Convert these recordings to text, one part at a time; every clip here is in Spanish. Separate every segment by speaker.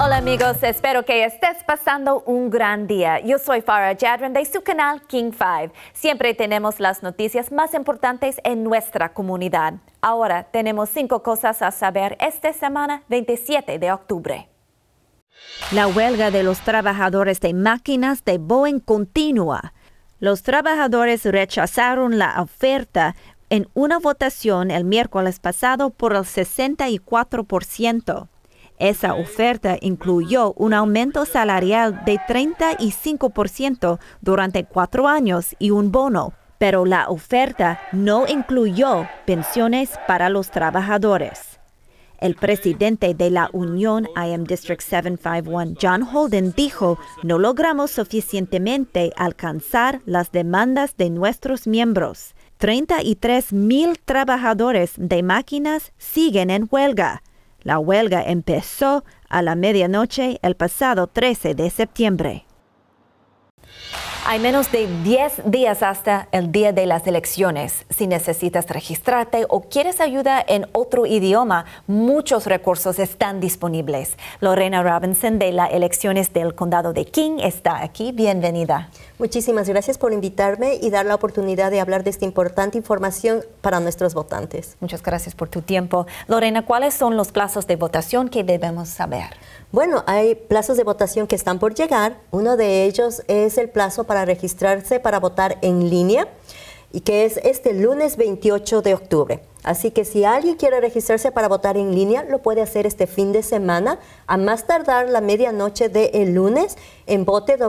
Speaker 1: Hola amigos, espero que estés pasando un gran día. Yo soy Farah Jadran de su canal King 5. Siempre tenemos las noticias más importantes en nuestra comunidad. Ahora tenemos cinco cosas a saber esta semana 27 de octubre. La huelga de los trabajadores de máquinas de Boeing continúa. Los trabajadores rechazaron la oferta en una votación el miércoles pasado por el 64%. Esa oferta incluyó un aumento salarial de 35% durante cuatro años y un bono, pero la oferta no incluyó pensiones para los trabajadores. El presidente de la Unión IM District 751, John Holden, dijo, no logramos suficientemente alcanzar las demandas de nuestros miembros. 33 mil trabajadores de máquinas siguen en huelga. La huelga empezó a la medianoche el pasado 13 de septiembre. Hay menos de 10 días hasta el día de las elecciones. Si necesitas registrarte o quieres ayuda en otro idioma, muchos recursos están disponibles. Lorena Robinson de
Speaker 2: las elecciones del condado de King está aquí. Bienvenida. Muchísimas gracias por invitarme y dar la oportunidad de hablar de esta importante información para nuestros votantes. Muchas gracias por tu tiempo. Lorena, ¿cuáles son los plazos de votación que debemos saber? Bueno, hay plazos de votación que están por llegar. Uno de ellos es el plazo para registrarse para votar en línea y que es este lunes 28 de octubre. Así que si alguien quiere registrarse para votar en línea, lo puede hacer este fin de semana a más tardar la medianoche de el lunes en votewa.gov.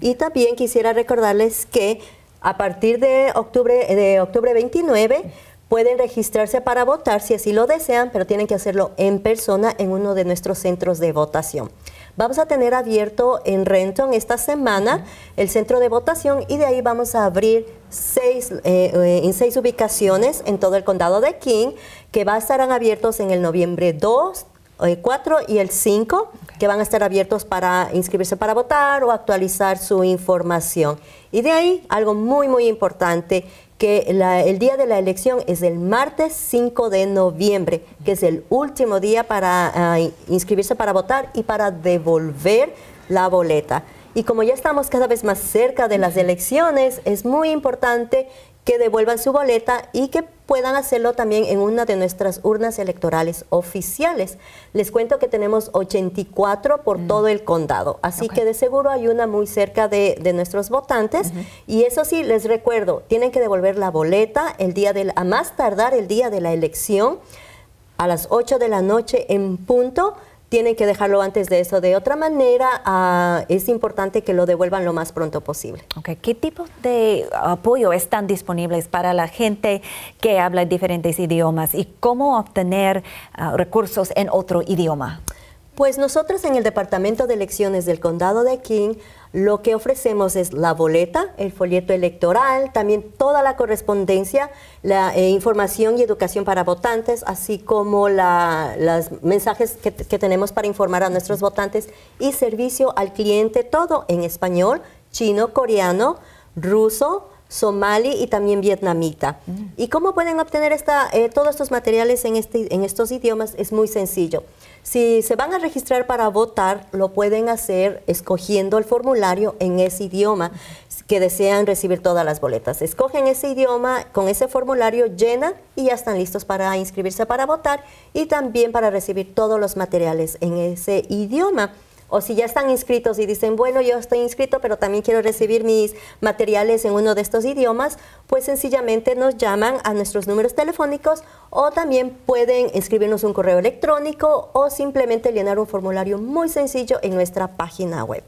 Speaker 2: Y también quisiera recordarles que a partir de octubre, de octubre 29 pueden registrarse para votar si así lo desean, pero tienen que hacerlo en persona en uno de nuestros centros de votación. Vamos a tener abierto en Renton esta semana el centro de votación y de ahí vamos a abrir seis, eh, eh, en seis ubicaciones en todo el condado de King que va, estar abiertos en el noviembre 2, 4 eh, y el 5, que van a estar abiertos para inscribirse para votar o actualizar su información. Y de ahí, algo muy, muy importante, que el día de la elección es el martes 5 de noviembre, que es el último día para ah, inscribirse para votar y para devolver la boleta. Y como ya estamos cada vez más cerca de las elecciones, es muy importante que devuelvan su boleta y que puedan hacerlo también en una de nuestras urnas electorales oficiales. Les cuento que tenemos 84 por mm. todo el condado, así que de seguro hay una muy cerca de, nuestros votantes. Y eso sí, les recuerdo, tienen que devolver la boleta el día a más tardar el día de la elección, a las 8 de la noche en punto tienen que dejarlo antes de eso. De otra manera, ah, es importante que lo devuelvan lo más pronto posible. Okay. ¿Qué tipo de apoyo están disponibles para la gente que habla
Speaker 1: diferentes idiomas y cómo obtener ah, recursos en otro idioma?
Speaker 2: Pues nosotros en el Departamento de Elecciones del Condado de King lo que ofrecemos es la boleta, el folleto electoral, también toda la correspondencia, la eh, información y educación para votantes, así como los mensajes que tenemos para informar a nuestros votantes y servicio al cliente, todo en español, chino, coreano, ruso, Somali y también vietnamita. Mm. ¿Y cómo pueden obtener esta, eh, todos estos materiales en, este, en estos idiomas? Es muy sencillo. Si se van a registrar para votar, lo pueden hacer escogiendo el formulario en ese idioma que desean recibir todas las boletas. Escogen ese idioma, con ese formulario llenan y ya están listos para inscribirse para votar y también para recibir todos los materiales en ese idioma o si ya están inscritos y dicen, bueno, yo estoy inscrito, pero también quiero recibir mis materiales en uno de estos idiomas, pues sencillamente nos llaman a nuestros números telefónicos o también pueden escribirnos un correo electrónico o simplemente llenar un formulario muy sencillo en nuestra página web.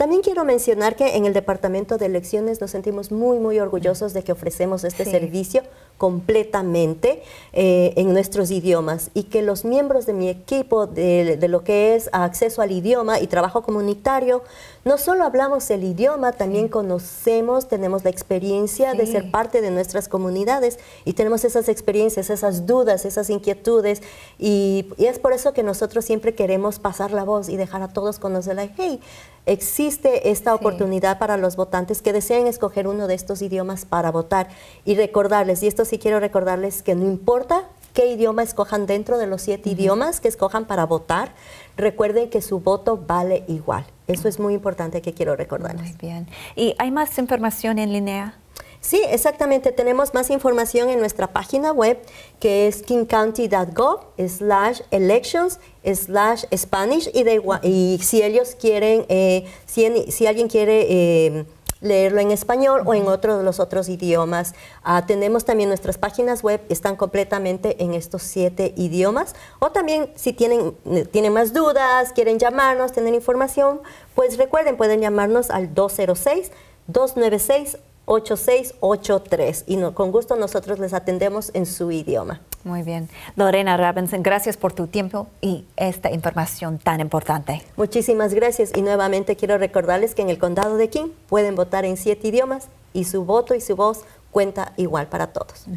Speaker 2: También quiero mencionar que en el Departamento de Elecciones nos sentimos muy, muy orgullosos de que ofrecemos este servicio completamente eh, en nuestros idiomas y que los miembros de mi equipo de, lo que es acceso al idioma y trabajo comunitario, no solo hablamos el idioma, también conocemos, tenemos la experiencia de ser parte de nuestras comunidades y tenemos esas experiencias, esas dudas, esas inquietudes y, es por eso que nosotros siempre queremos pasar la voz y dejar a todos la Hey, existe esta oportunidad para los votantes que deseen escoger uno de estos idiomas para votar y recordarles, y esto sí quiero recordarles que no importa qué idioma escojan dentro de los siete idiomas que escojan para votar, recuerden que su voto vale igual. Eso es muy importante que quiero recordarles. Muy bien. ¿Y hay más información en línea? Sí, exactamente. Tenemos más información en nuestra página web que es kingcounty.gov slash elections slash Spanish y, y si ellos quieren, eh, si, alguien quiere... Em, leerlo en español o en otro de los otros idiomas. Ah, tenemos también nuestras páginas web, están completamente en estos siete idiomas. O también si tienen, eh, tienen más dudas, quieren llamarnos, tienen información, pues recuerden, pueden llamarnos al 206. 296 8683 y con gusto nosotros les atendemos en su idioma.
Speaker 1: Muy bien. Dorena Robinson, gracias por tu tiempo y esta información tan importante.
Speaker 2: Muchísimas gracias y nuevamente quiero recordarles que en el condado de King pueden votar en siete idiomas y su voto y su voz cuenta igual para todos. Mm.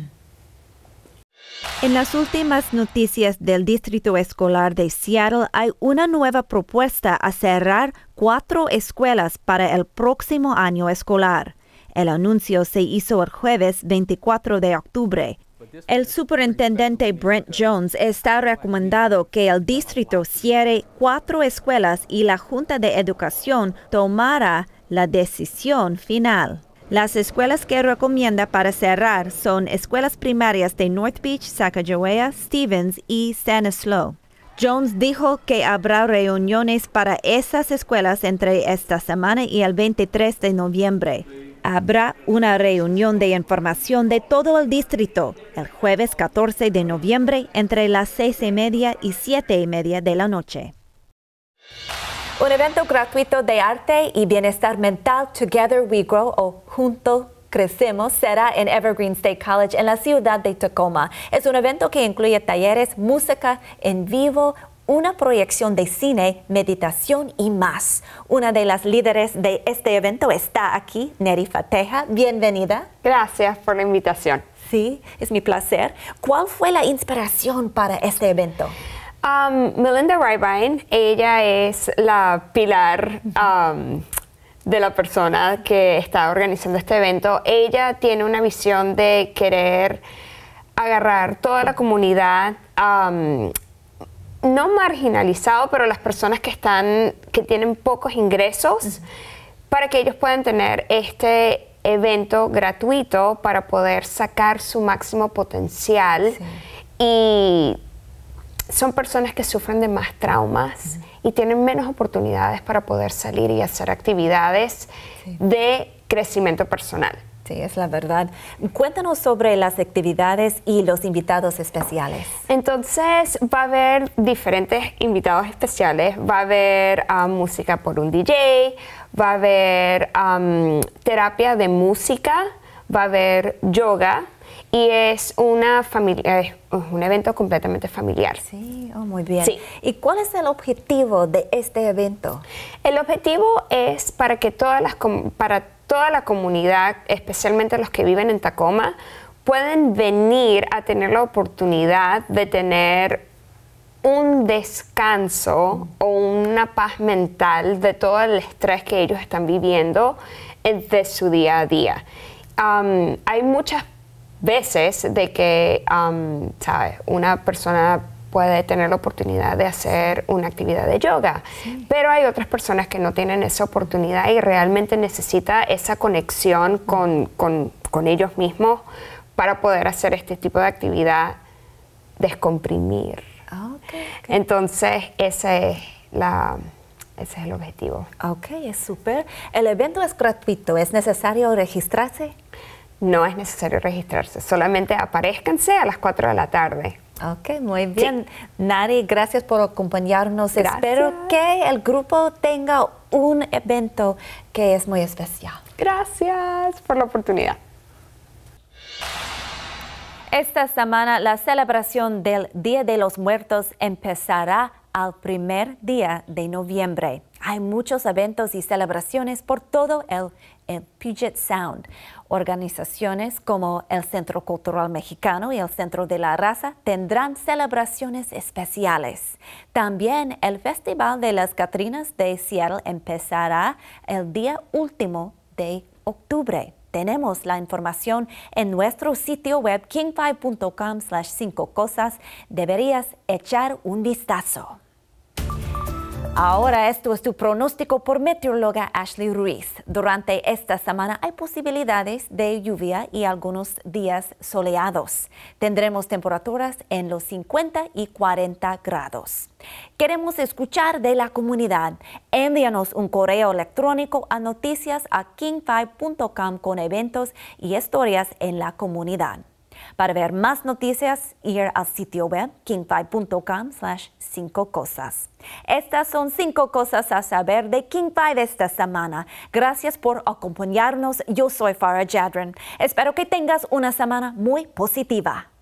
Speaker 1: En las últimas noticias del Distrito Escolar de Seattle hay una nueva propuesta a cerrar cuatro escuelas para el próximo año escolar. El anuncio se hizo el jueves 24 de octubre. El superintendente Brent Jones está recomendado que el distrito cierre cuatro escuelas y la Junta de Educación tomara la decisión final. Las escuelas que recomienda para cerrar son escuelas primarias de North Beach, Sacagawea, Stevens y Stanislaw. Jones dijo que habrá reuniones para esas escuelas entre esta semana y el 23 de noviembre. Habrá una reunión de información de todo el distrito el jueves 14 de noviembre entre las seis y media y siete y media de la noche. Un evento gratuito de arte y bienestar mental Together We Grow o Junto Crecemos será en Evergreen State College en la ciudad de Tacoma. Es un evento que incluye talleres, música en vivo, una proyección de cine, meditación y más. Una de las líderes de este evento está aquí, Nerifa Teja. Bienvenida. Gracias por la invitación. Sí, es mi placer. ¿Cuál fue la inspiración para este evento?
Speaker 3: Um, Melinda Rybine, ella es la pilar um, de la persona que está organizando este evento. Ella tiene una visión de querer agarrar toda la comunidad um, no marginalizado, pero las personas que están, que tienen pocos ingresos, para que ellos puedan tener este evento gratuito para poder sacar su máximo potencial. Y son personas que sufren de más traumas y tienen menos oportunidades para poder salir y hacer actividades de crecimiento personal. Sí, es la verdad. Cuéntanos sobre las actividades y los invitados especiales. Entonces, va a haber diferentes invitados especiales. Va a haber ah, música por un DJ, va a haber terapia de música, va a haber yoga, y es una familia, es un evento completamente familiar. Sí, oh, muy bien. ¿Y cuál es el objetivo de este evento? El objetivo es para que todas las para toda la comunidad, especialmente los que viven en Tacoma, pueden venir a tener la oportunidad de tener un descanso o una paz mental de todo el estrés que ellos están viviendo de su día a día. Um, hay muchas veces de que, um, Una persona puede tener la oportunidad de hacer una actividad de yoga. Pero hay otras personas que no tienen esa oportunidad y realmente necesita esa conexión con, ellos mismos para poder hacer este tipo de actividad, descomprimir. Ah, okay, Entonces, ese es, ese es el objetivo. Ok, es súper. ¿El evento es gratuito? ¿Es necesario registrarse? No es necesario registrarse, solamente aparezcanse a las 4 de la tarde. Ok, muy bien. Nadie, Nari, gracias por acompañarnos. Espero
Speaker 1: que el grupo tenga un evento que es muy especial.
Speaker 3: Gracias por la oportunidad.
Speaker 1: Esta semana la celebración del Día de los Muertos empezará al primer día de noviembre. Hay muchos eventos y celebraciones por todo el, Puget Sound. Organizaciones como el Centro Cultural Mexicano y el Centro de la Raza tendrán celebraciones especiales. También el Festival de las Catrinas de Seattle empezará el día último de octubre. Tenemos la información en nuestro sitio web king5.com slash 5 cosas. Deberías echar un vistazo. Ahora esto es tu pronóstico por meteoróloga Ashley Ruiz. Durante esta semana hay posibilidades de lluvia y algunos días soleados. Tendremos temperaturas en los 50 y 40 grados. Queremos escuchar de la comunidad. Envíanos un correo electrónico a noticias a con eventos y historias en la comunidad. Para ver más noticias, ir al sitio web kingfive.com slash cinco cosas. Estas son cinco cosas a saber de King esta semana. Gracias por acompañarnos. Yo soy Farah Jadran. Espero que tengas una semana muy positiva.